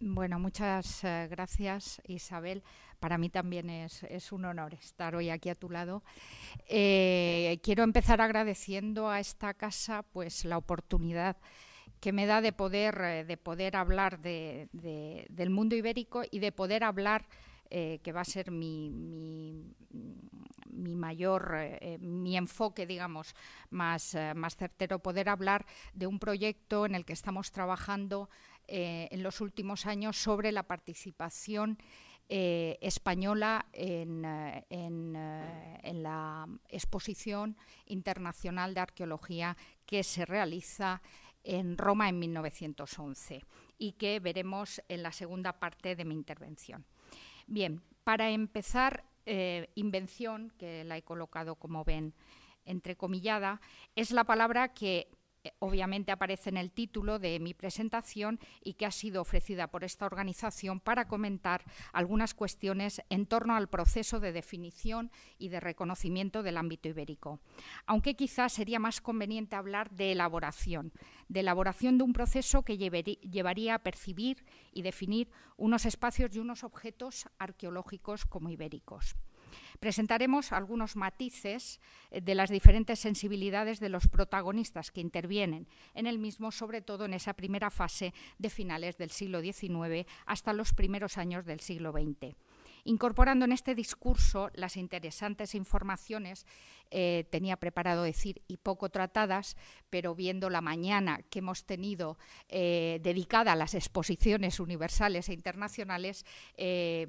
Bueno, muchas eh, gracias Isabel. Para mí también es, un honor estar hoy aquí a tu lado. Eh, quiero empezar agradeciendo a esta casa pues, la oportunidad que me da de poder, eh, de poder hablar del mundo ibérico y de poder hablar, que va a ser mi, mi, mayor, mi enfoque, digamos, más, más certero, poder hablar de un proyecto en el que estamos trabajando eh, en los últimos años sobre la participación eh, española eh, en, la exposición internacional de arqueología que se realiza en Roma en 1911 y que veremos en la segunda parte de mi intervención. Bien, para empezar, invención, que la he colocado como ven entrecomillada, es la palabra que eh, obviamente aparece en el título de mi presentación y que ha sido ofrecida por esta organización para comentar algunas cuestiones en torno al proceso de definición y de reconocimiento del ámbito ibérico. Aunque quizás sería más conveniente hablar de elaboración, de elaboración de un proceso que llevaría a percibir y definir unos espacios y unos objetos arqueológicos como ibéricos. Presentaremos algunos matices eh, de las diferentes sensibilidades de los protagonistas que intervienen en el mismo, sobre todo en esa primera fase de finales del siglo XIX hasta los primeros años del siglo XX incorporando en este discurso las interesantes informaciones, eh, tenía preparado decir, y poco tratadas, pero viendo la mañana que hemos tenido eh, dedicada a las exposiciones universales e internacionales, eh,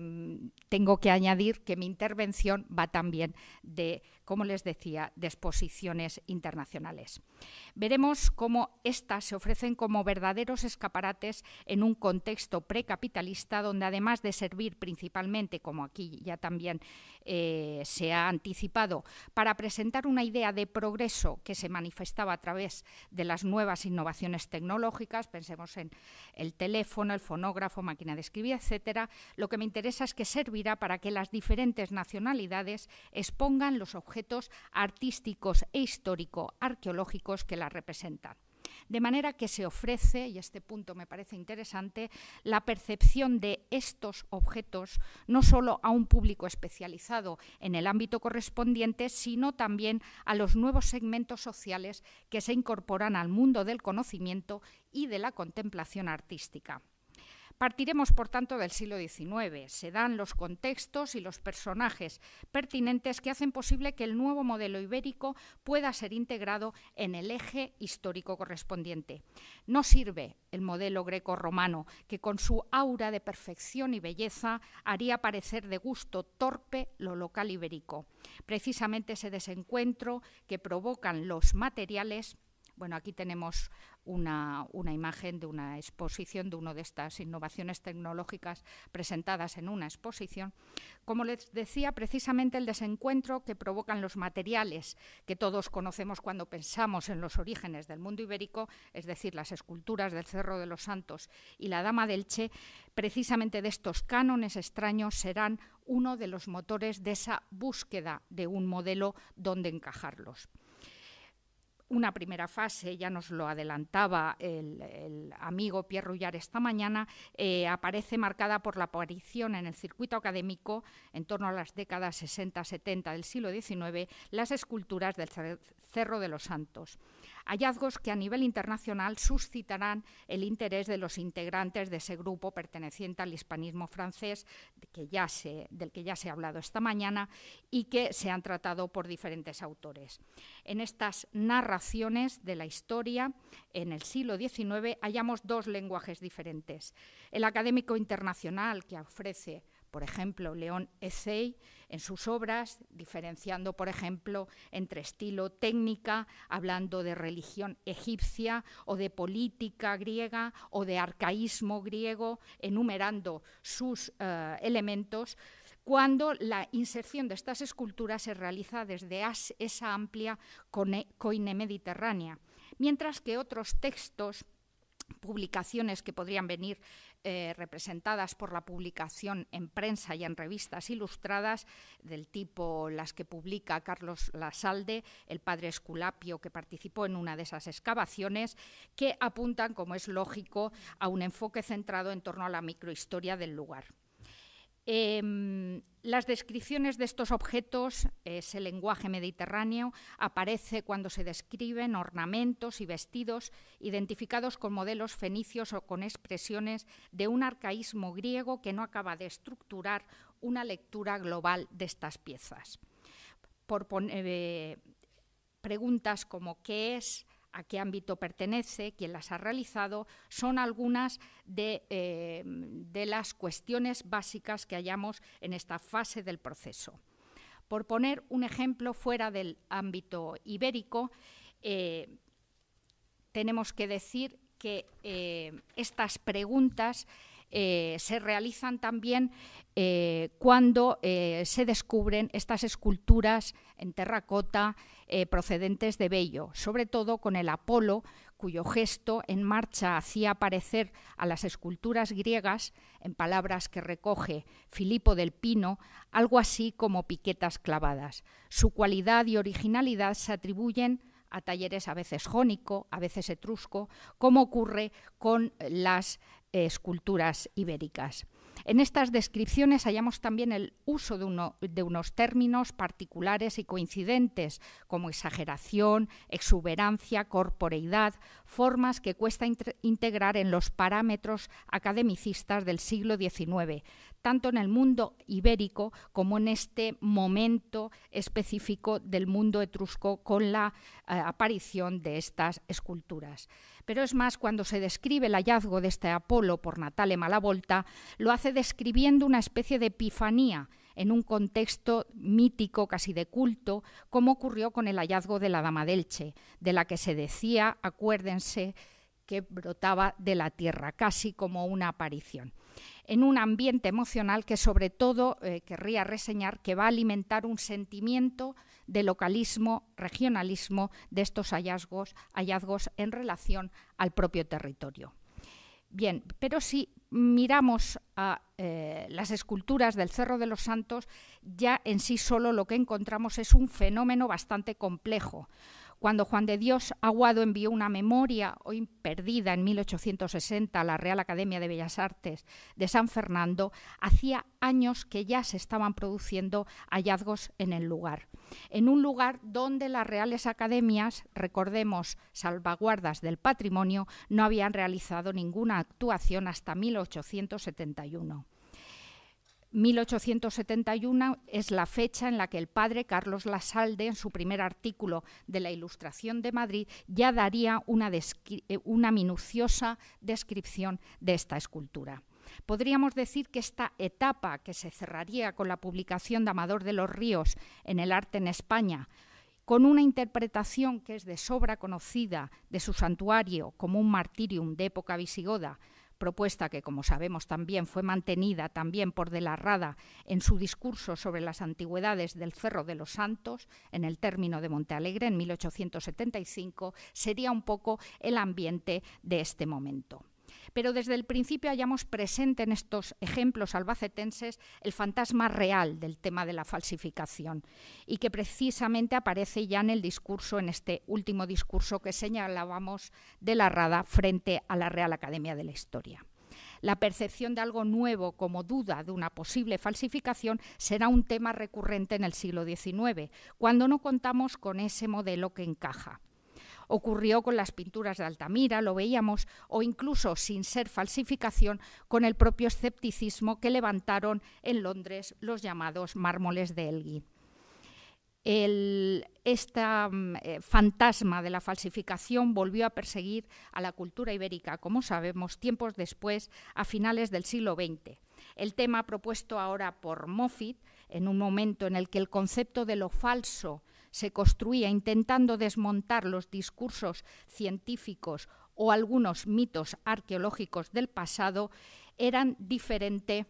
tengo que añadir que mi intervención va también de como les decía, de exposiciones internacionales. Veremos cómo éstas se ofrecen como verdaderos escaparates en un contexto precapitalista donde además de servir principalmente, como aquí ya también eh, se ha anticipado, para presentar una idea de progreso que se manifestaba a través de las nuevas innovaciones tecnológicas, pensemos en el teléfono, el fonógrafo, máquina de escribir, etcétera, lo que me interesa es que servirá para que las diferentes nacionalidades expongan los objetivos objetos artísticos e histórico-arqueológicos que la representan. De manera que se ofrece, y este punto me parece interesante, la percepción de estos objetos no solo a un público especializado en el ámbito correspondiente, sino también a los nuevos segmentos sociales que se incorporan al mundo del conocimiento y de la contemplación artística. Partiremos, por tanto, del siglo XIX. Se dan los contextos y los personajes pertinentes que hacen posible que el nuevo modelo ibérico pueda ser integrado en el eje histórico correspondiente. No sirve el modelo greco-romano, que con su aura de perfección y belleza haría parecer de gusto torpe lo local ibérico. Precisamente ese desencuentro que provocan los materiales bueno, aquí tenemos una, imagen de una exposición de una de estas innovaciones tecnológicas presentadas en una exposición. Como les decía, precisamente el desencuentro que provocan los materiales que todos conocemos cuando pensamos en los orígenes del mundo ibérico, es decir, las esculturas del Cerro de los Santos y la Dama del Che, precisamente de estos cánones extraños serán uno de los motores de esa búsqueda de un modelo donde encajarlos una primera fase, ya nos lo adelantaba el, amigo Pierre Rullar esta mañana, eh, aparece marcada por la aparición en el circuito académico, en torno a las décadas 60-70 del siglo XIX, las esculturas del Cerro de los Santos hallazgos que a nivel internacional suscitarán el interés de los integrantes de ese grupo perteneciente al hispanismo francés, que ya se, del que ya se ha hablado esta mañana, y que se han tratado por diferentes autores. En estas narraciones de la historia, en el siglo XIX, hallamos dos lenguajes diferentes. El académico internacional, que ofrece por ejemplo, León Essay en sus obras, diferenciando, por ejemplo, entre estilo técnica, hablando de religión egipcia o de política griega o de arcaísmo griego, enumerando sus eh, elementos, cuando la inserción de estas esculturas se realiza desde esa amplia coine mediterránea, mientras que otros textos publicaciones que podrían venir eh, representadas por la publicación en prensa y en revistas ilustradas, del tipo las que publica Carlos Lasalde, el padre Esculapio, que participó en una de esas excavaciones, que apuntan, como es lógico, a un enfoque centrado en torno a la microhistoria del lugar. Em, las descripciones de estos objetos, ese lenguaje mediterráneo, aparece cuando se describen ornamentos y vestidos identificados con modelos fenicios o con expresiones de un arcaísmo griego que no acaba de estructurar una lectura global de estas piezas. Por eh, preguntas como ¿qué es? a qué ámbito pertenece, quién las ha realizado, son algunas eh, de, las cuestiones básicas que hallamos en esta fase del proceso. Por poner un ejemplo fuera del ámbito ibérico, eh, tenemos que decir que eh, estas preguntas eh, se realizan también eh, cuando eh, se descubren estas esculturas en terracota procedentes de Bello, sobre todo con el Apolo, cuyo gesto en marcha hacía aparecer a las esculturas griegas, en palabras que recoge Filipo del Pino, algo así como piquetas clavadas. Su cualidad y originalidad se atribuyen a talleres a veces jónico, a veces etrusco, como ocurre con las esculturas ibéricas. En estas descripciones hallamos también el uso de, unos términos particulares y coincidentes, como exageración, exuberancia, corporeidad, formas que cuesta integrar en los parámetros academicistas del siglo XIX, tanto en el mundo ibérico como en este momento específico del mundo etrusco con la eh, aparición de estas esculturas. Pero es más, cuando se describe el hallazgo de este Apolo por Natale Malavolta, lo hace describiendo una especie de epifanía en un contexto mítico, casi de culto, como ocurrió con el hallazgo de la Dama Che, de la que se decía, acuérdense, que brotaba de la tierra, casi como una aparición en un ambiente emocional que sobre todo eh, querría reseñar que va a alimentar un sentimiento de localismo, regionalismo de estos hallazgos, hallazgos en relación al propio territorio. Bien, pero si miramos a eh, las esculturas del Cerro de los Santos, ya en sí solo lo que encontramos es un fenómeno bastante complejo, cuando Juan de Dios Aguado envió una memoria, hoy perdida en 1860, a la Real Academia de Bellas Artes de San Fernando, hacía años que ya se estaban produciendo hallazgos en el lugar. En un lugar donde las reales academias, recordemos, salvaguardas del patrimonio, no habían realizado ninguna actuación hasta 1871. 1871 es la fecha en la que el padre Carlos Lasalde, en su primer artículo de la Ilustración de Madrid, ya daría eh, una, minuciosa descripción de esta escultura. Podríamos decir que esta etapa que se cerraría con la publicación de Amador de los Ríos en el arte en España, con una interpretación que es de sobra conocida de su santuario como un martirium de época visigoda, propuesta que, como sabemos también, fue mantenida también por De la Rada en su discurso sobre las antigüedades del Cerro de los Santos, en el término de Montealegre, en 1875, sería un poco el ambiente de este momento pero desde el principio hayamos presente en estos ejemplos albacetenses el fantasma real del tema de la falsificación y que precisamente aparece ya en el discurso, en este último discurso que señalábamos de la Rada frente a la Real Academia de la Historia. La percepción de algo nuevo como duda de una posible falsificación será un tema recurrente en el siglo XIX, cuando no contamos con ese modelo que encaja. Ocurrió con las pinturas de Altamira, lo veíamos, o incluso, sin ser falsificación, con el propio escepticismo que levantaron en Londres los llamados mármoles de Elgin. Este mm, eh, fantasma de la falsificación volvió a perseguir a la cultura ibérica, como sabemos, tiempos después, a finales del siglo XX. El tema propuesto ahora por Moffitt, en un momento en el que el concepto de lo falso se construía intentando desmontar los discursos científicos o algunos mitos arqueológicos del pasado, eran diferente,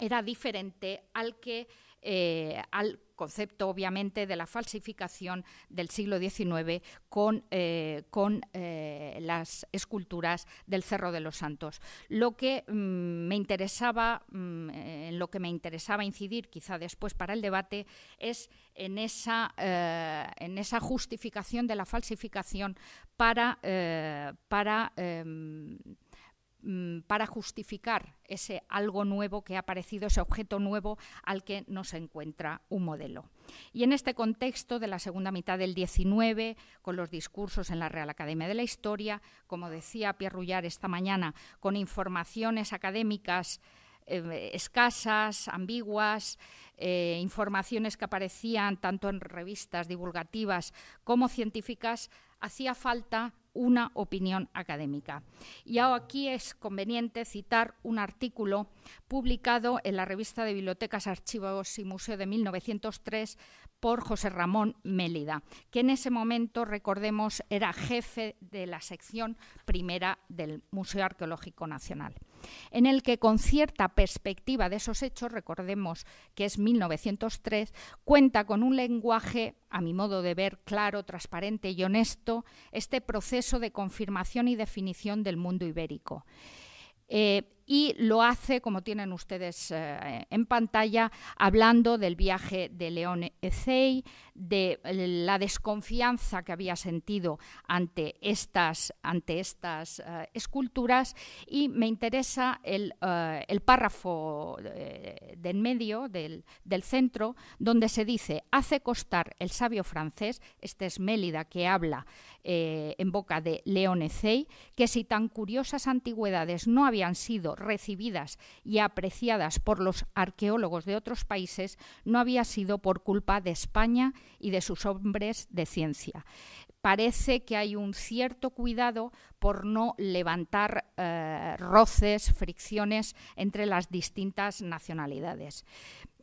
era diferente al que eh, al concepto, obviamente, de la falsificación del siglo XIX con, eh, con eh, las esculturas del Cerro de los Santos. Lo que mm, me interesaba, mm, en lo que me interesaba incidir, quizá después para el debate, es en esa, en esa justificación de la falsificación para, para em, Mm, para justificar ese algo nuevo que ha aparecido, ese objeto nuevo al que no se encuentra un modelo. Y en este contexto de la segunda mitad del 19 con los discursos en la Real Academia de la Historia, como decía Pierre esta mañana, con informaciones académicas eh, escasas, ambiguas, eh, informaciones que aparecían tanto en revistas divulgativas como científicas, hacía falta una opinión académica. Y aquí es conveniente citar un artículo publicado en la revista de Bibliotecas, Archivos y Museo de 1903 por José Ramón Mélida, que en ese momento, recordemos, era jefe de la sección primera del Museo Arqueológico Nacional en el que con cierta perspectiva de esos hechos, recordemos que es 1903, cuenta con un lenguaje, a mi modo de ver, claro, transparente y honesto, este proceso de confirmación y definición del mundo ibérico. Eh, y lo hace, como tienen ustedes eh, en pantalla, hablando del viaje de León Ezei, de la desconfianza que había sentido ante estas, ante estas eh, esculturas y me interesa el, eh, párrafo del medio, del, centro, donde se dice, hace costar el sabio francés, este es Mélida que habla en boca de León Ezei, que si tan curiosas antigüedades no habían sido recibidas y apreciadas por los arqueólogos de otros países no había sido por culpa de España y de sus hombres de ciencia. Parece que hay un cierto cuidado por no levantar eh, roces, fricciones entre las distintas nacionalidades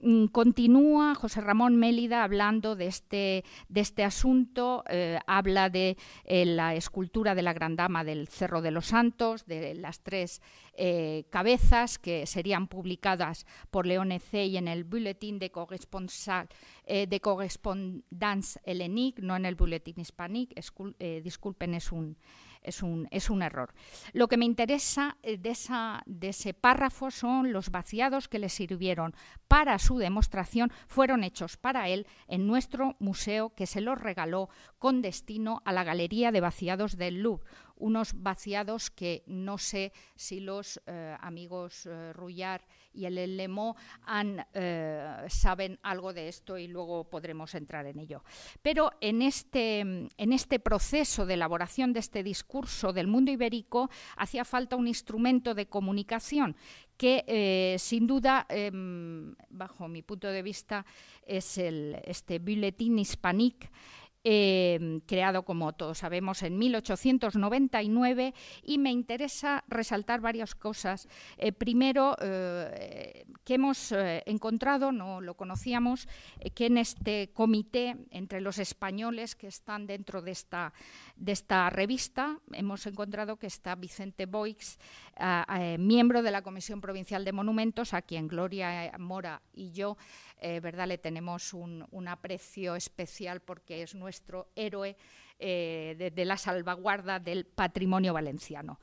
mm, continúa José Ramón Mélida hablando de este, de este asunto, eh, habla de eh, la escultura de la Gran Dama del Cerro de los Santos, de las tres eh, cabezas que serían publicadas por Leone y en el Bulletin de, eh, de Correspondance Hellenic, no en el Bulletin Hispanique, eh, disculpen, es un, error. Lo que me interesa de, de, ese párrafo son los vaciados que le sirvieron para su demostración, fueron hechos para él en nuestro museo que se los regaló con destino a la Galería de Vaciados del Louvre, unos vaciados que no sé si los eh, amigos eh, Rullar y el Lemo eh, saben algo de esto y luego podremos entrar en ello. Pero este, en este, proceso de elaboración de este discurso del mundo ibérico hacía falta un instrumento de comunicación que sin duda, em, bajo mi punto de vista, es el, este Bulletin Hispanique, Em, creado, como todos sabemos, en 1899 y me interesa resaltar varias cosas. Eh, primero, eh, que hemos eh, encontrado, no lo conocíamos, que en este comité, entre los españoles que están dentro de esta, de esta revista, hemos encontrado que está Vicente Boix, ah, miembro de la Comisión Provincial de Monumentos, a quien Gloria Mora y yo eh, Le tenemos un, aprecio especial porque es nuestro héroe eh, de, la salvaguarda del patrimonio valenciano.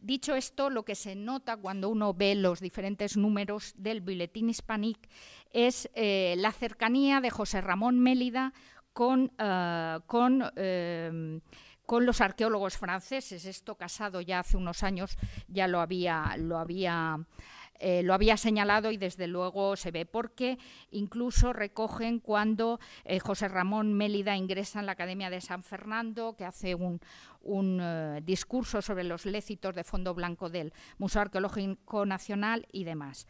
Dicho esto, lo que se nota cuando uno ve los diferentes números del Boletín Hispanic es eh, la cercanía de José Ramón Mélida con, los arqueólogos franceses. Esto Casado ya hace unos años ya lo había, lo había eh, lo había señalado y desde luego se ve, porque incluso recogen cuando eh, José Ramón Mélida ingresa en la Academia de San Fernando, que hace un, eh, discurso sobre los lécitos de fondo blanco del Museo Arqueológico Nacional y demás.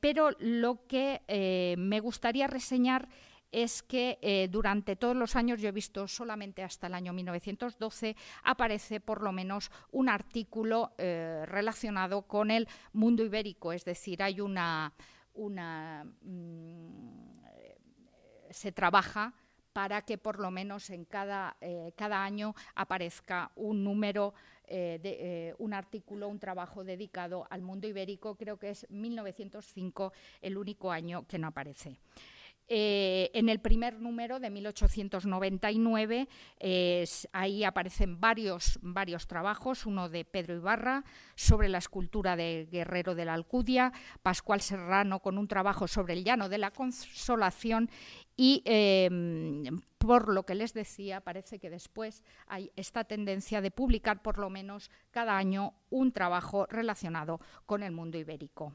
pero lo que me gustaría reseñar es que eh, durante todos los años, yo he visto solamente hasta el año 1912, aparece por lo menos un artículo eh, relacionado con el mundo ibérico, es decir, hay una... Mm, se trabaja para que por lo menos en cada, eh, año aparezca un número, de, un artículo, un trabajo dedicado al mundo ibérico. Creo que es 1905 el único año que no aparece. Eh, en el primer número de 1899, ahí aparecen varios, trabajos, uno de Pedro Ibarra sobre la escultura de Guerrero de la Alcudia, Pascual Serrano con un trabajo sobre el llano de la Consolación y em, por lo que les decía, parece que después hay esta tendencia de publicar por lo menos cada año un trabajo relacionado con el mundo ibérico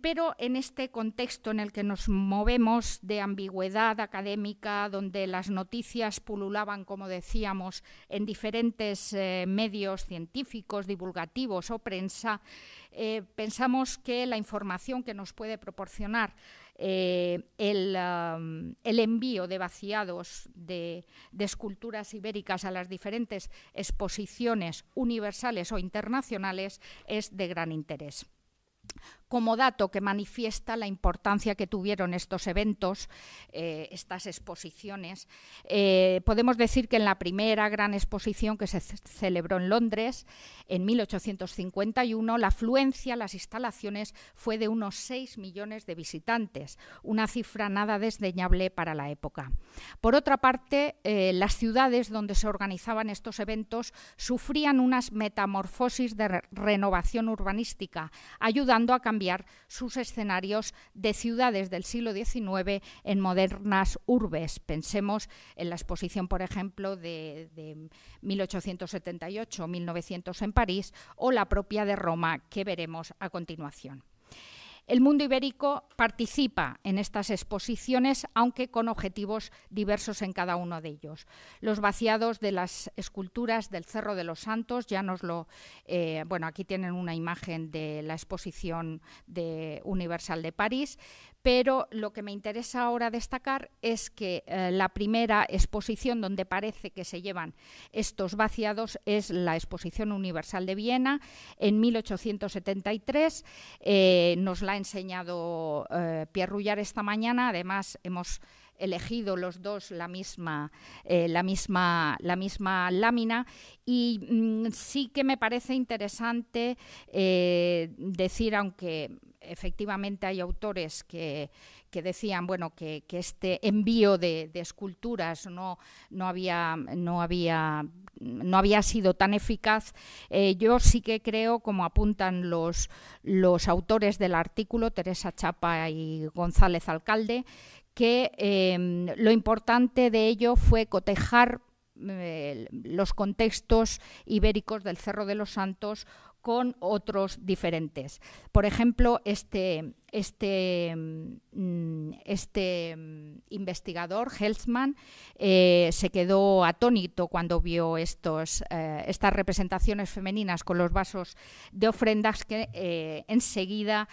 pero en este contexto en el que nos movemos de ambigüedad académica, donde las noticias pululaban, como decíamos, en diferentes eh, medios científicos, divulgativos o prensa, eh, pensamos que la información que nos puede proporcionar eh, um, el, envío de vaciados de, esculturas ibéricas a las diferentes exposiciones universales o internacionales es de gran interés como dato que manifiesta la importancia que tuvieron estos eventos, eh, estas exposiciones, eh, podemos decir que en la primera gran exposición que se celebró en Londres, en 1851, la afluencia a las instalaciones fue de unos 6 millones de visitantes, una cifra nada desdeñable para la época. Por otra parte, eh, las ciudades donde se organizaban estos eventos sufrían unas metamorfosis de renovación urbanística, ayudando a cambiar sus escenarios de ciudades del siglo XIX en modernas urbes. Pensemos en la exposición, por ejemplo, de 1878-1900 en París o la propia de Roma que veremos a continuación. El mundo ibérico participa en estas exposiciones, aunque con objetivos diversos en cada uno de ellos. Los vaciados de las esculturas del Cerro de los Santos, ya nos lo. Eh, bueno, aquí tienen una imagen de la exposición Universal de París, pero lo que me interesa ahora destacar es que eh, la primera exposición donde parece que se llevan estos vaciados es la Exposición Universal de Viena en 1873. Eh, nos la ha enseñado eh, Pierre Rullar esta mañana, además hemos elegido los dos la misma, eh, la misma, la misma lámina. Y mm, sí que me parece interesante decir, aunque efectivamente hay autores que, decían bueno, que, este envío de, esculturas no, había, no, no había sido tan eficaz. Eh, yo sí que creo, como apuntan los, autores del artículo, Teresa Chapa y González Alcalde, que em, lo importante de ello fue cotejar eh, los contextos ibéricos del Cerro de los Santos con otros diferentes. Por ejemplo, este, este, mm, este mm, investigador, Heltzman, eh, se quedó atónito cuando vio estos, eh, estas representaciones femeninas con los vasos de ofrendas que eh, enseguida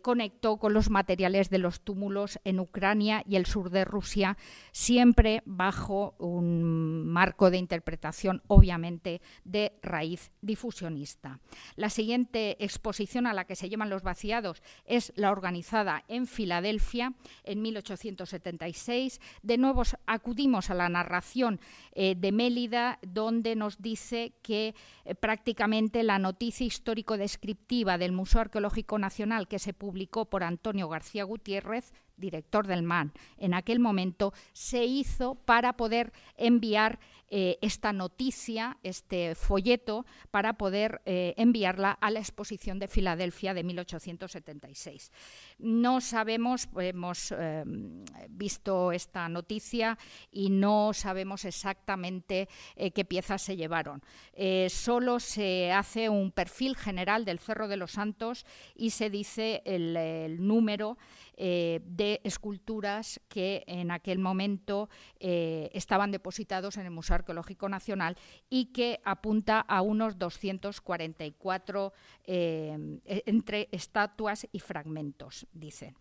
conectó con los materiales de los túmulos en Ucrania y el sur de Rusia, siempre bajo un marco de interpretación, obviamente, de raíz difusionista. La siguiente exposición a la que se llevan los vaciados es la organizada en Filadelfia en 1876. De nuevo acudimos a la narración eh, de Mélida, donde nos dice que eh, prácticamente la noticia histórico-descriptiva del Museo Arqueológico Nacional que se publicó por Antonio García Gutiérrez director del MAN en aquel momento, se hizo para poder enviar eh, esta noticia, este folleto, para poder eh, enviarla a la exposición de Filadelfia de 1876. No sabemos, hemos eh, visto esta noticia y no sabemos exactamente qué piezas se llevaron. solo se hace un perfil general del Cerro de los Santos y se dice el número eh, de esculturas que en aquel momento eh, estaban depositados en el Museo Arqueológico Nacional y que apunta a unos 244 eh, e-, entre estatuas y fragmentos, dice.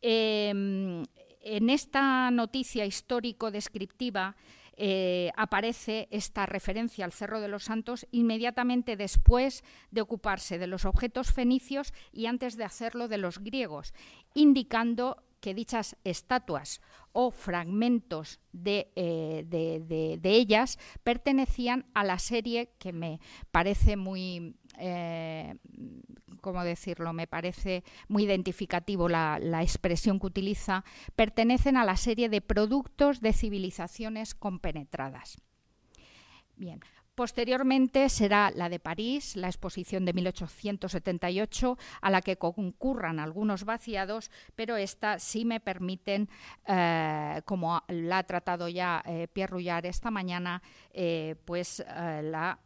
Em, en esta noticia histórico-descriptiva, eh, aparece esta referencia al Cerro de los Santos inmediatamente después de ocuparse de los objetos fenicios y antes de hacerlo de los griegos, indicando que dichas estatuas o fragmentos de, eh, de ellas pertenecían a la serie que me parece muy eh, ¿cómo decirlo? Me parece muy identificativo la, expresión que utiliza, pertenecen a la serie de productos de civilizaciones compenetradas. Bien. Posteriormente será la de París, la exposición de 1878, a la que concurran algunos vaciados, pero esta sí me permiten, eh, como la ha tratado ya eh, Pierre Rullar esta mañana, pues la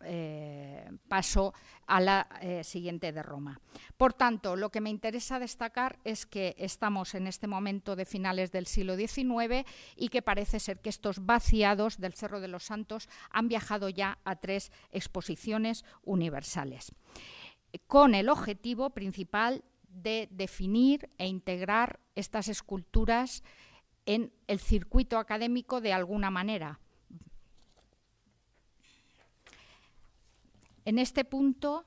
paso a la eh, siguiente de Roma. Por tanto, lo que me interesa destacar es que estamos en este momento de finales del siglo XIX y que parece ser que estos vaciados del Cerro de los Santos han viajado ya a tres exposiciones universales, con el objetivo principal de definir e integrar estas esculturas en el circuito académico de alguna manera, En este punto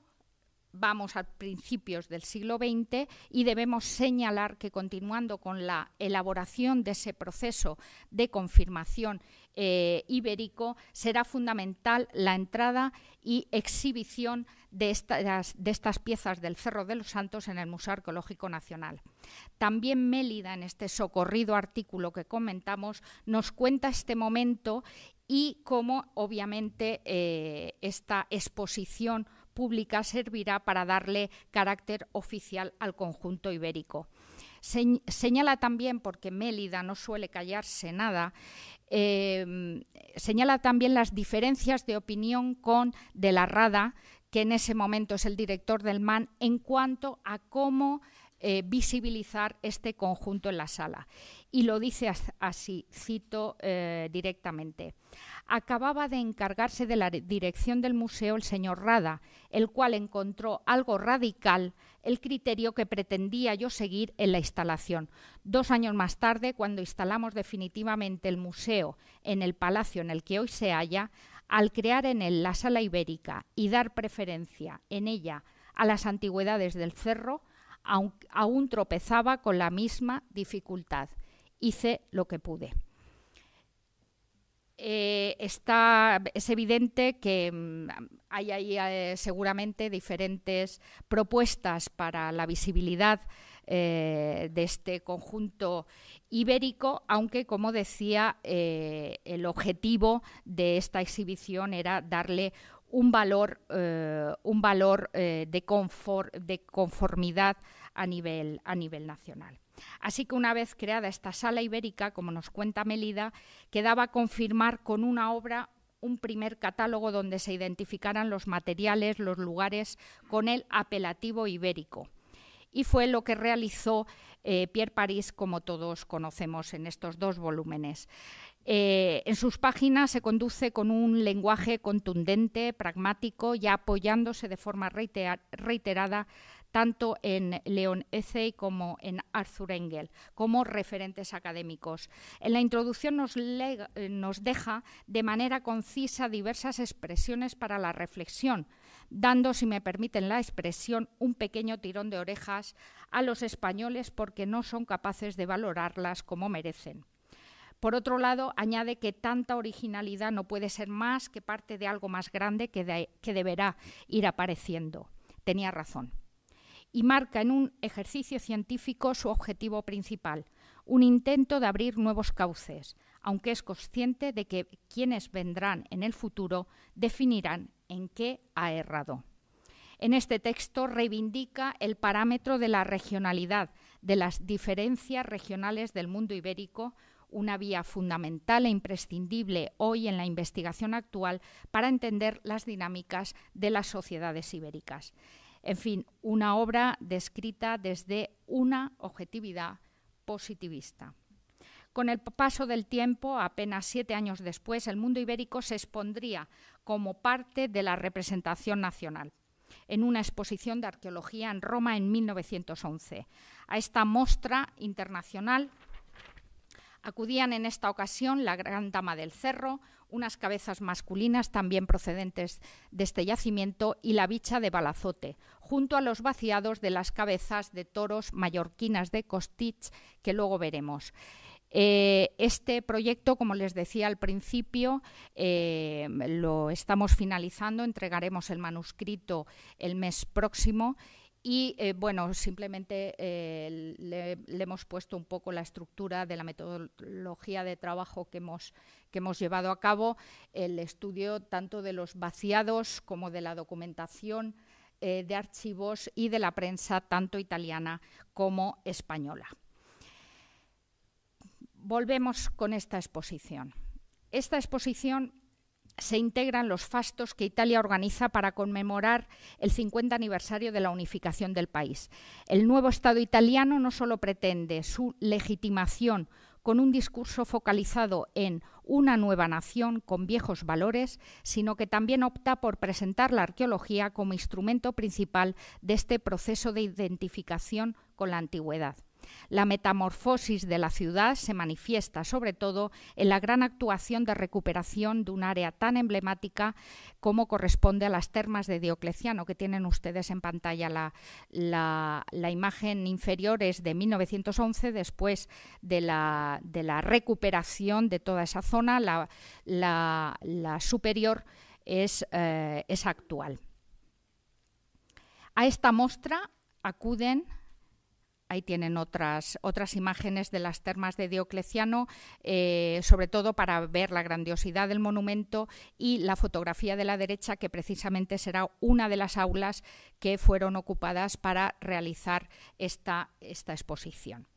vamos a principios del siglo XX y debemos señalar que continuando con la elaboración de ese proceso de confirmación eh, ibérico, será fundamental la entrada y exhibición de estas, de estas piezas del Cerro de los Santos en el Museo Arqueológico Nacional. También Mélida, en este socorrido artículo que comentamos, nos cuenta este momento y cómo obviamente eh, esta exposición pública servirá para darle carácter oficial al conjunto ibérico. señala también, porque Mélida no suele callarse nada, em, señala también las diferencias de opinión con De la Rada, que en ese momento es el director del MAN, en cuanto a cómo eh, visibilizar este conjunto en la sala. Y lo dice así, cito eh, directamente. Acababa de encargarse de la dirección del museo el señor Rada, el cual encontró algo radical el criterio que pretendía yo seguir en la instalación. Dos años más tarde, cuando instalamos definitivamente el museo en el palacio en el que hoy se halla, al crear en él la sala ibérica y dar preferencia en ella a las antigüedades del cerro, aún tropezaba con la misma dificultad. Hice lo que pude. Eh, está, es evidente que mm, hay ahí eh, seguramente diferentes propuestas para la visibilidad eh, de este conjunto ibérico, aunque, como decía, el objetivo de esta exhibición era darle un valor, eh, un valor eh, de, conformidad a nivel, a nivel nacional. Así que una vez creada esta sala ibérica, como nos cuenta Melida, quedaba confirmar con una obra un primer catálogo donde se identificaran los materiales, los lugares con el apelativo ibérico. Y fue lo que realizó eh, Pierre París, como todos conocemos en estos dos volúmenes. Eh, en sus páginas se conduce con un lenguaje contundente, pragmático, ya apoyándose de forma reiterada tanto en León Ethey como en Arthur Engel, como referentes académicos. En la introducción eh, nos deja de manera concisa diversas expresiones para la reflexión, dando, si me permiten la expresión, un pequeño tirón de orejas a los españoles porque no son capaces de valorarlas como merecen. Por otro lado, añade que tanta originalidad no puede ser más que parte de algo más grande que, deberá ir apareciendo. Tenía razón. Y marca en un ejercicio científico su objetivo principal, un intento de abrir nuevos cauces, aunque es consciente de que quienes vendrán en el futuro definirán en qué ha errado. En este texto reivindica el parámetro de la regionalidad, de las diferencias regionales del mundo ibérico, una vía fundamental e imprescindible hoy en la investigación actual para entender las dinámicas de las sociedades ibéricas. En fin, una obra descrita desde una objetividad positivista. Con el paso del tiempo, apenas siete años después, el mundo ibérico se expondría como parte de la representación nacional en una exposición de arqueología en Roma en 1911. A esta muestra internacional Acudían en esta ocasión la Gran Dama del Cerro, unas cabezas masculinas también procedentes de este yacimiento y la bicha de Balazote, junto a los vaciados de las cabezas de toros mallorquinas de Costich, que luego veremos. Eh, este proyecto, como les decía al principio, eh, lo estamos finalizando, entregaremos el manuscrito el mes próximo y eh, bueno, simplemente eh, le, hemos puesto un poco la estructura de la metodología de trabajo que hemos, hemos llevado a cabo, el estudio tanto de los vaciados como de la documentación eh, de archivos y de la prensa, tanto italiana como española. Volvemos con esta exposición. Esta exposición se integran los fastos que Italia organiza para conmemorar el 50 aniversario de la unificación del país. El nuevo Estado italiano no solo pretende su legitimación con un discurso focalizado en una nueva nación con viejos valores, sino que también opta por presentar la arqueología como instrumento principal de este proceso de identificación con la antigüedad. La metamorfosis de la ciudad se manifiesta sobre todo en la gran actuación de recuperación de un área tan emblemática como corresponde a las termas de Diocleciano, que tienen ustedes en pantalla. La, imagen inferior es de 1911, después de la, recuperación de toda esa zona, la, superior es, eh, es actual. A esta muestra acuden Ahí tienen otras, otras imágenes de las termas de Diocleciano, eh, sobre todo para ver la grandiosidad del monumento y la fotografía de la derecha, que precisamente será una de las aulas que fueron ocupadas para realizar esta, esta exposición.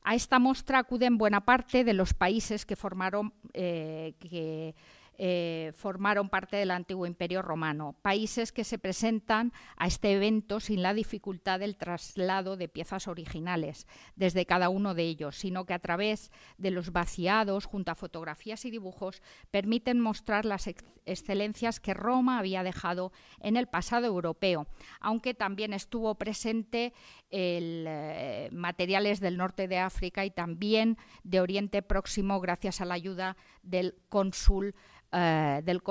A esta muestra acuden buena parte de los países que formaron, eh, que eh, formaron parte del antiguo imperio romano, países que se presentan a este evento sin la dificultad del traslado de piezas originales desde cada uno de ellos, sino que a través de los vaciados junto a fotografías y dibujos permiten mostrar las excelencias que Roma había dejado en el pasado europeo, aunque también estuvo presente el, eh, materiales del norte de África y también de Oriente Próximo gracias a la ayuda del cónsul eh, del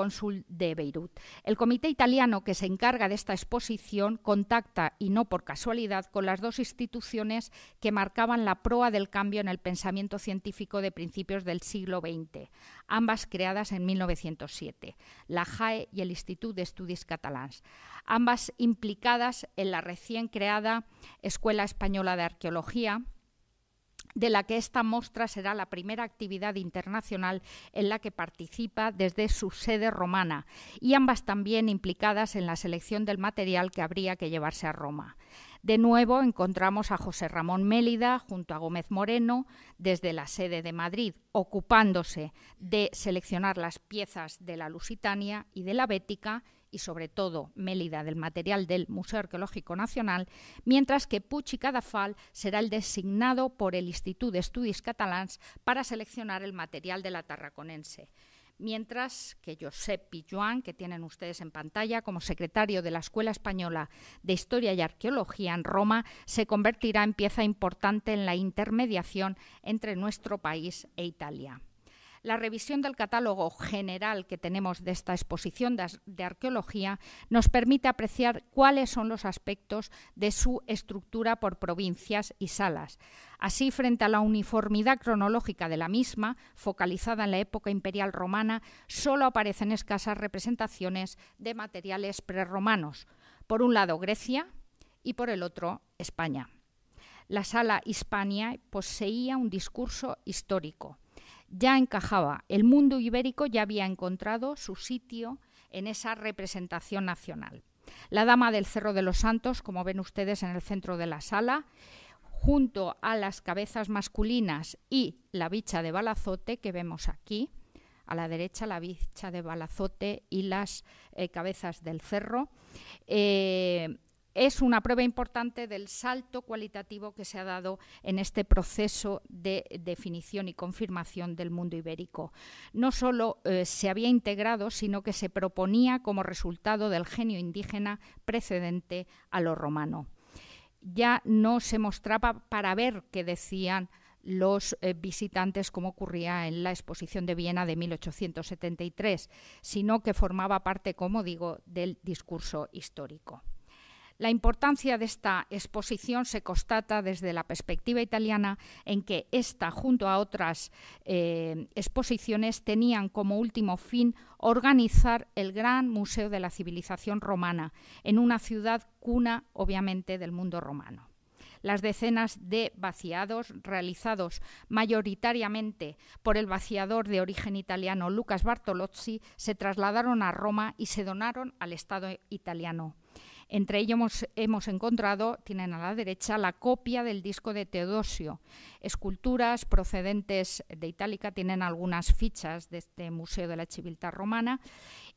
de Beirut. El comité italiano que se encarga de esta exposición contacta, y no por casualidad, con las dos instituciones que marcaban la proa del cambio en el pensamiento científico de principios del siglo XX, ambas creadas en 1907, la JAE y el Institut estudios Catalans, ambas implicadas en la recién creada Escuela Española de Arqueología, de la que esta muestra será la primera actividad internacional en la que participa desde su sede romana, y ambas también implicadas en la selección del material que habría que llevarse a Roma. De nuevo encontramos a José Ramón Mélida junto a Gómez Moreno desde la sede de Madrid, ocupándose de seleccionar las piezas de la Lusitania y de la Bética y sobre todo Mélida del material del Museo Arqueológico Nacional, mientras que Puig i Cadafal será el designado por el Institut d'Estudis Catalans para seleccionar el material de la tarraconense mientras que Josep Joan, que tienen ustedes en pantalla como secretario de la Escuela Española de Historia y Arqueología en Roma, se convertirá en pieza importante en la intermediación entre nuestro país e Italia. La revisión del catálogo general que tenemos de esta exposición de, arqueología nos permite apreciar cuáles son los aspectos de su estructura por provincias y salas. Así, frente a la uniformidad cronológica de la misma, focalizada en la época imperial romana, solo aparecen escasas representaciones de materiales prerromanos. Por un lado, Grecia y por el otro, España la sala Hispania poseía un discurso histórico ya encajaba, el mundo ibérico ya había encontrado su sitio en esa representación nacional. La Dama del Cerro de los Santos, como ven ustedes en el centro de la sala, junto a las cabezas masculinas y la bicha de balazote que vemos aquí, a la derecha la bicha de balazote y las eh, cabezas del cerro, eh, es una prueba importante del salto cualitativo que se ha dado en este proceso de definición y confirmación del mundo ibérico. No solo eh, se había integrado, sino que se proponía como resultado del genio indígena precedente a lo romano. Ya no se mostraba para ver qué decían los eh, visitantes como ocurría en la exposición de Viena de 1873, sino que formaba parte, como digo, del discurso histórico. La importancia de esta exposición se constata desde la perspectiva italiana en que esta, junto a otras eh, exposiciones, tenían como último fin organizar el gran Museo de la Civilización Romana en una ciudad cuna, obviamente, del mundo romano las decenas de vaciados realizados mayoritariamente por el vaciador de origen italiano Lucas Bartolozzi se trasladaron a Roma y se donaron al Estado italiano. Entre ellos hemos, encontrado, tienen a la derecha, la copia del disco de Teodosio. Esculturas procedentes de Itálica tienen algunas fichas de este Museo de la Civiltà Romana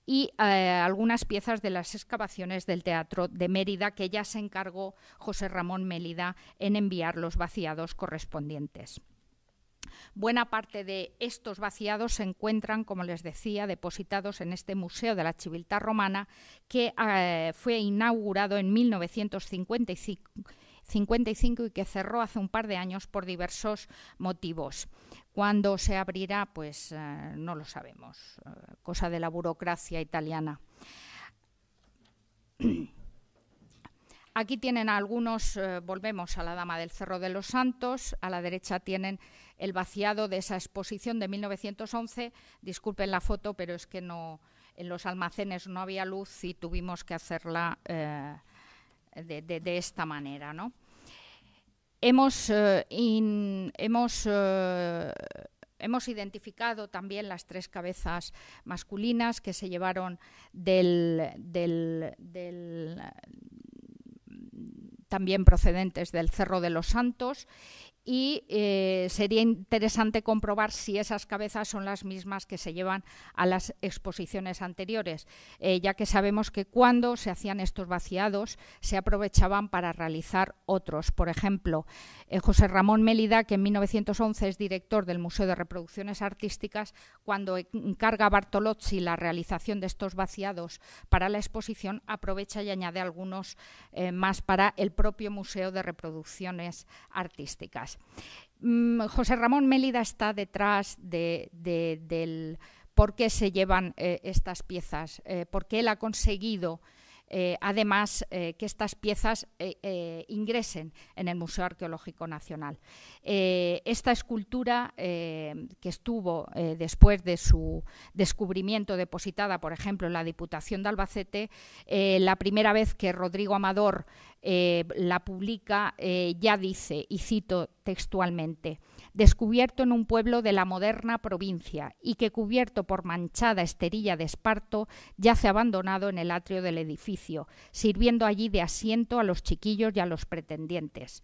y eh, algunas piezas de las excavaciones del Teatro de Mérida que ya se encargó José Ramón Mélida en enviar los vaciados correspondientes. Buena parte de estos vaciados se encuentran, como les decía, depositados en este Museo de la civilidad Romana que eh, fue inaugurado en 1955 y que cerró hace un par de años por diversos motivos. ¿Cuándo se abrirá? Pues eh, no lo sabemos, eh, cosa de la burocracia italiana. Aquí tienen algunos, volvemos a la Dama del Cerro de los Santos, a la derecha tienen el vaciado de esa exposición de 1911. Disculpen la foto, pero es que no, en los almacenes no había luz y tuvimos que hacerla eh, de, esta manera. ¿no? Hemos, eh, hemos, eh, hemos, identificado también las tres cabezas masculinas que se llevaron también procedentes del Cerro de los Santos y eh, sería interesante comprobar si esas cabezas son las mismas que se llevan a las exposiciones anteriores, eh, ya que sabemos que cuando se hacían estos vaciados se aprovechaban para realizar otros. Por ejemplo, eh, José Ramón Mélida, que en 1911 es director del Museo de Reproducciones Artísticas, cuando encarga a Bartolozzi la realización de estos vaciados para la exposición, aprovecha y añade algunos más para el propio Museo de Reproducciones Artísticas. Mm, José Ramón Mélida está detrás de, del por qué se llevan eh, estas piezas, porque eh, por él ha conseguido eh, además que estas piezas ingresen en el Museo Arqueológico Nacional. esta escultura que estuvo después de su descubrimiento depositada, por ejemplo, en la Diputación de Albacete, la primera vez que Rodrigo Amador eh, la publica, eh, ya dice, y cito textualmente, descubierto en un pueblo de la moderna provincia y que cubierto por manchada esterilla de esparto, yace abandonado en el atrio del edificio, sirviendo allí de asiento a los chiquillos y a los pretendientes.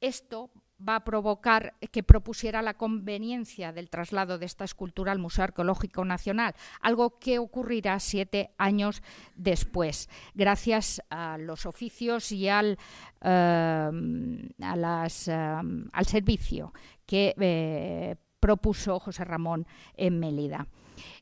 Esto va a provocar que propusiera la conveniencia del traslado de esta escultura al Museo Arqueológico Nacional, algo que ocurrirá siete años después, gracias a los oficios y al, eh, eh, al servicio que eh, propuso José Ramón en Mélida.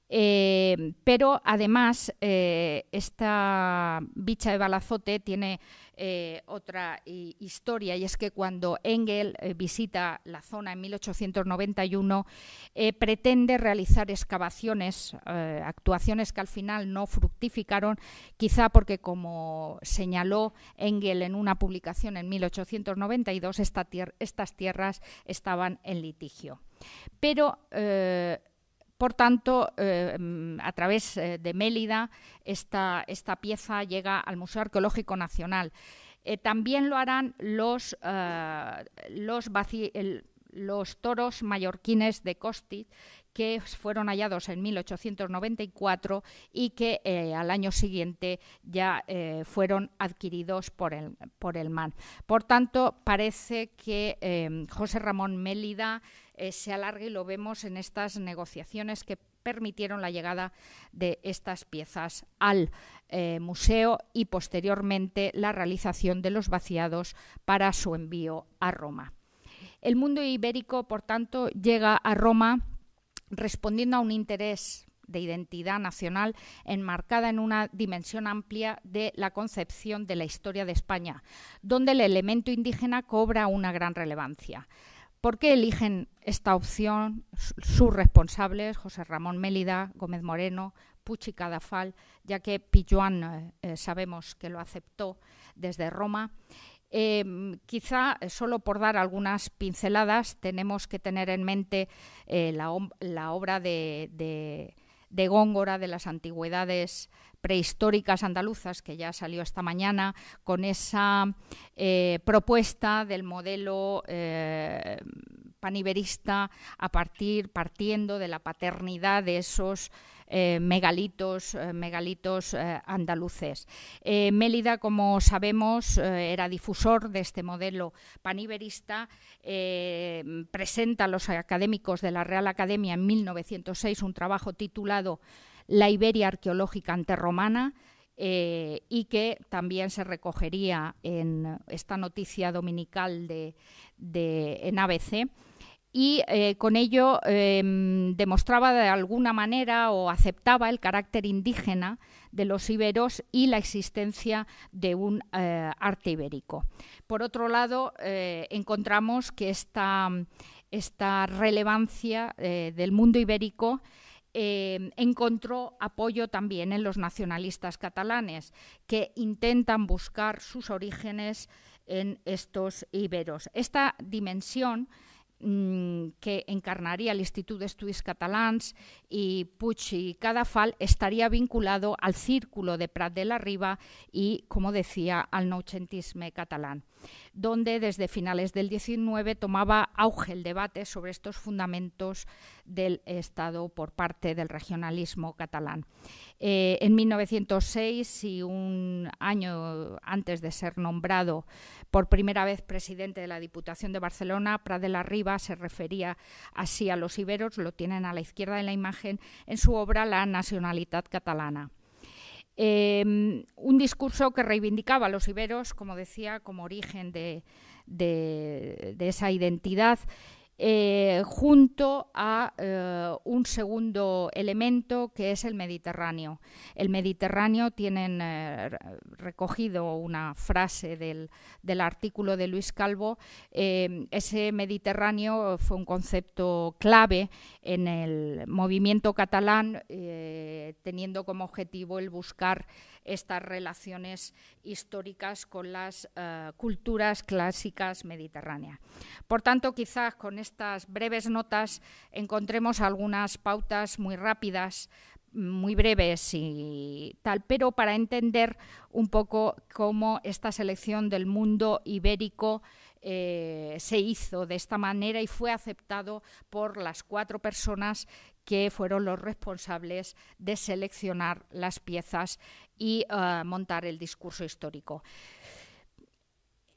Eh, pero además, eh, esta bicha de Balazote tiene eh, otra historia, y es que cuando Engel visita la zona en 1891, pretende realizar excavaciones, actuaciones que al final no fructificaron, quizá porque, como señaló Engel en una publicación en 1892, estas tierras estaban en litigio. Pero, eh, por tanto, eh, a través eh, de Mélida, esta, pieza llega al Museo Arqueológico Nacional. también lo harán los, toros mallorquines de Costi, que fueron hallados en 1894 y que al año siguiente ya fueron adquiridos por el, por el MAN. Por tanto, parece que José Ramón Mélida eh, se alargue y lo vemos en estas negociaciones que permitieron la llegada de estas piezas al eh, museo y posteriormente la realización de los vaciados para su envío a Roma. El mundo ibérico, por tanto, llega a Roma respondiendo a un interés de identidad nacional enmarcada en una dimensión amplia de la concepción de la historia de España, donde el elemento indígena cobra una gran relevancia. ¿Por qué eligen esta opción sus responsables, José Ramón Mélida, Gómez Moreno, Puchi Cadafal, ya que Pilluan eh, eh, sabemos que lo aceptó desde Roma? Em, quizá eh, solo por dar algunas pinceladas tenemos que tener en mente la, obra de de Góngora, de las antigüedades prehistóricas andaluzas, que ya salió esta mañana, con esa eh, propuesta del modelo eh, paniberista a partir, partiendo de la paternidad de esos eh, megalitos, eh, megalitos eh, andaluces. Mélida, como sabemos, era difusor de este modelo paniberista, presenta a los académicos de la Real Academia en 1906 un trabajo titulado La Iberia arqueológica anterromana, y que también se recogería en esta noticia dominical de, de en ABC y eh, con ello em, demostraba de alguna manera o aceptaba el carácter indígena de los iberos y la existencia de un eh, arte ibérico. Por otro lado, eh, encontramos que esta, relevancia del mundo ibérico em, encontró apoyo también en los nacionalistas catalanes, que intentan buscar sus orígenes en estos iberos. Esta dimensión Mm, que encarnaría el d'Estudis Catalans y Puig y Cadafal estaría vinculado al Círculo de Prat de la Riba y, como decía, al noucentisme catalán. donde desde finales del 19 tomaba auge el debate sobre estos fundamentos del Estado por parte del regionalismo catalán. Eh, en 1906 y un año antes de ser nombrado por primera vez presidente de la Diputación de Barcelona, Prat de la Riva se refería así a los iberos, lo tienen a la izquierda en la imagen, en su obra La Nacionalidad Catalana. Em, un discurso que reivindicaba a los iberos, como decía, como origen de esa identidad eh, junto a eh, un segundo elemento que es el Mediterráneo. El Mediterráneo tienen eh, recogido una frase del, artículo de Luis Calvo. ese Mediterráneo fue un concepto clave en el movimiento catalán, teniendo como objetivo el buscar estas relaciones históricas con las culturas clásicas mediterráneas. Por tanto, quizás con estas breves notas encontremos algunas pautas muy rápidas, muy breves y tal, pero para entender un poco cómo esta selección del mundo ibérico eh, se hizo de esta manera y fue aceptado por las cuatro personas que fueron los responsables de seleccionar las piezas y eh, montar el discurso histórico.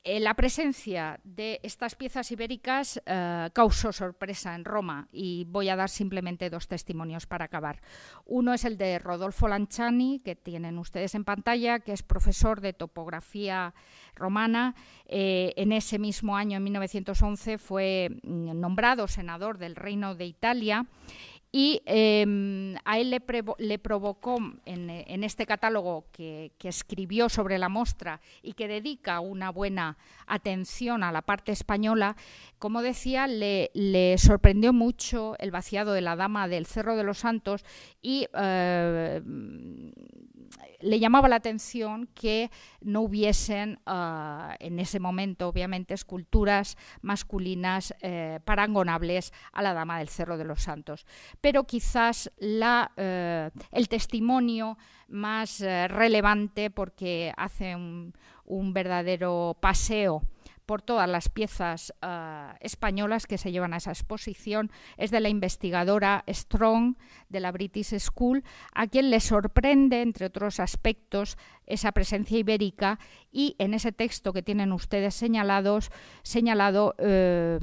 Eh, la presencia de estas piezas ibéricas eh, causó sorpresa en Roma y voy a dar simplemente dos testimonios para acabar. Uno es el de Rodolfo Lanciani, que tienen ustedes en pantalla, que es profesor de topografía romana. Eh, en ese mismo año, en 1911, fue mm, nombrado senador del Reino de Italia y em, a él le, provocó en, este catálogo que, escribió sobre la muestra y que dedica una buena atención a la parte española, como decía, le, sorprendió mucho el vaciado de la Dama del Cerro de los Santos y eh, le llamaba la atención que no hubiesen ah, en ese momento, obviamente, esculturas masculinas eh, parangonables a la Dama del Cerro de los Santos. Pero quizás eh, el testimonio más eh, relevante, porque hace un verdadero paseo por todas las piezas ah, españolas que se llevan a esa exposición. Es de la investigadora Strong de la British School, a quien le sorprende, entre otros aspectos, esa presencia ibérica y en ese texto que tienen ustedes señalados, señalado eh,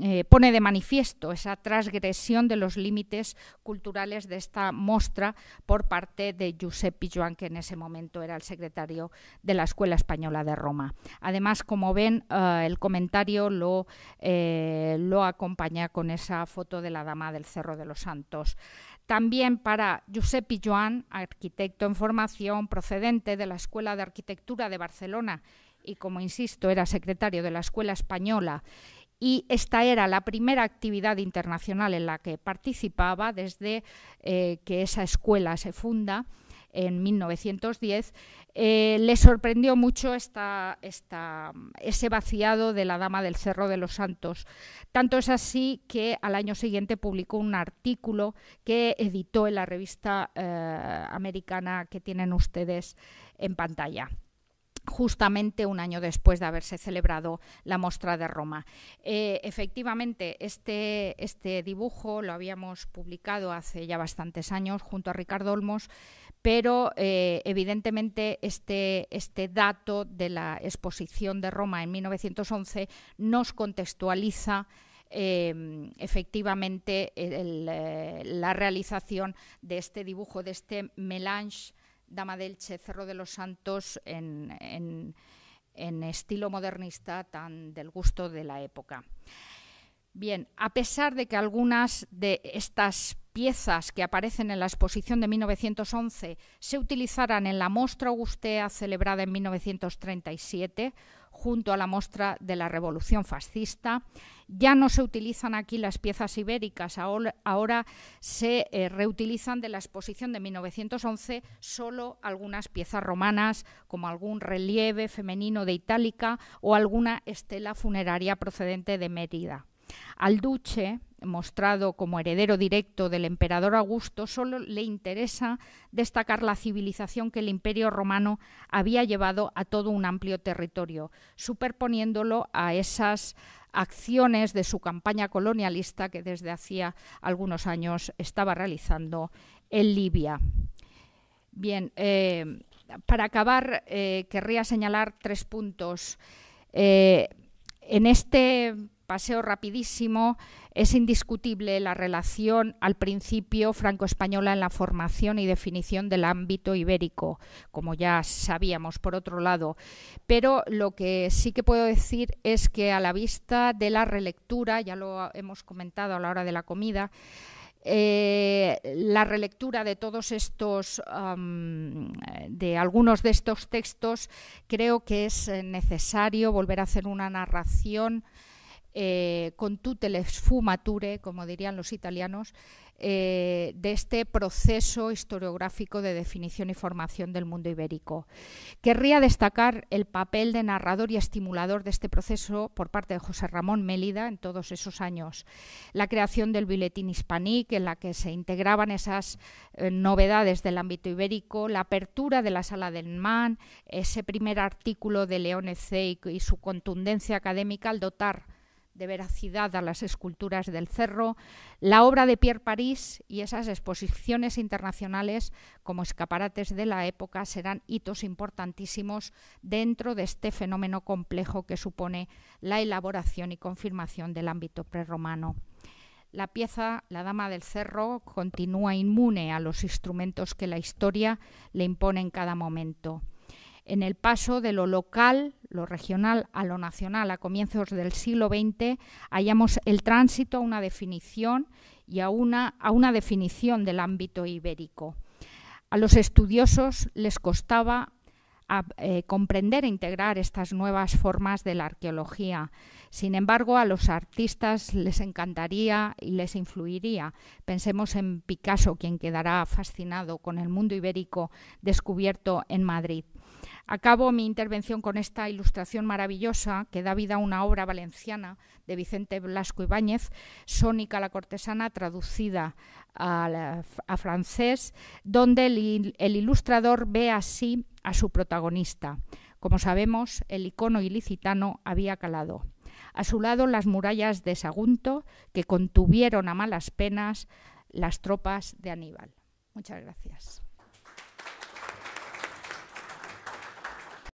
eh, pone de manifiesto esa transgresión de los límites culturales de esta muestra por parte de Giuseppe Joan, que en ese momento era el secretario de la Escuela Española de Roma. Además, como ven, Ah, el comentario eh, lo, acompaña con esa foto de la Dama del Cerro de los Santos. También para Giuseppe Joan, arquitecto en formación procedente de la Escuela de Arquitectura de Barcelona y como insisto era secretario de la Escuela Española y esta era la primera actividad internacional en la que participaba desde eh, que esa escuela se funda en 1910, eh, le sorprendió mucho ese vaciado de la Dama del Cerro de los Santos. Tanto es así que al año siguiente publicó un artículo que editó en la revista eh, americana que tienen ustedes en pantalla justamente un año después de haberse celebrado la Mostra de Roma. Eh, efectivamente, este, este, dibujo lo habíamos publicado hace ya bastantes años junto a Ricardo Olmos, pero eh, evidentemente este, este, dato de la exposición de Roma en 1911 nos contextualiza em, efectivamente eh, la realización de este dibujo, de este melange Dama Che, Cerro de los Santos en estilo modernista tan del gusto de la época. Bien, a pesar de que algunas de estas piezas que aparecen en la exposición de 1911 se utilizarán en la Mostra Augustea celebrada en 1937 junto a la muestra de la Revolución Fascista. Ya no se utilizan aquí las piezas ibéricas, ahora se eh, reutilizan de la exposición de 1911 solo algunas piezas romanas, como algún relieve femenino de Itálica o alguna estela funeraria procedente de Mérida. Al Duce, mostrado como heredero directo del emperador Augusto, solo le interesa destacar la civilización que el imperio romano había llevado a todo un amplio territorio, superponiéndolo a esas acciones de su campaña colonialista que desde hacía algunos años estaba realizando en Libia. Bien, eh, para acabar, eh, querría señalar tres puntos. Eh, en este paseo rapidísimo, es indiscutible la relación al principio franco-española en la formación y definición del ámbito ibérico, como ya sabíamos por otro lado. Pero lo que sí que puedo decir es que a la vista de la relectura, ya lo hemos comentado a la hora de la comida, eh, la relectura de todos estos, de algunos de estos textos, creo que es necesario volver a hacer una narración eh, con tuteles fumature, como dirían los italianos, eh, de este proceso historiográfico de definición y formación del mundo ibérico. Querría destacar el papel de narrador y estimulador de este proceso por parte de José Ramón Mélida en todos esos años. La creación del Boletín Hispanique, en la que se integraban esas eh, novedades del ámbito ibérico, la apertura de la Sala del Man, ese primer artículo de León C. y su contundencia académica al dotar de veracidad a las esculturas del cerro, la obra de Pierre París y esas exposiciones internacionales como escaparates de la época serán hitos importantísimos dentro de este fenómeno complejo que supone la elaboración y confirmación del ámbito prerromano. La pieza La Dama del Cerro continúa inmune a los instrumentos que la historia le impone en cada momento. En el paso de lo local lo regional a lo nacional a comienzos del siglo XX, hallamos el tránsito a una definición y a una, a una definición del ámbito ibérico. A los estudiosos les costaba eh, comprender e integrar estas nuevas formas de la arqueología. Sin embargo, a los artistas les encantaría y les influiría. Pensemos en Picasso, quien quedará fascinado con el mundo ibérico descubierto en Madrid. Acabo mi intervención con esta ilustración maravillosa que da vida a una obra valenciana de Vicente Blasco Ibáñez, Sónica la cortesana, traducida a, francés, donde el, el ilustrador ve así a su protagonista. Como sabemos, el icono ilicitano había calado. A su lado las murallas de Sagunto, que contuvieron a malas penas las tropas de Aníbal. Muchas gracias.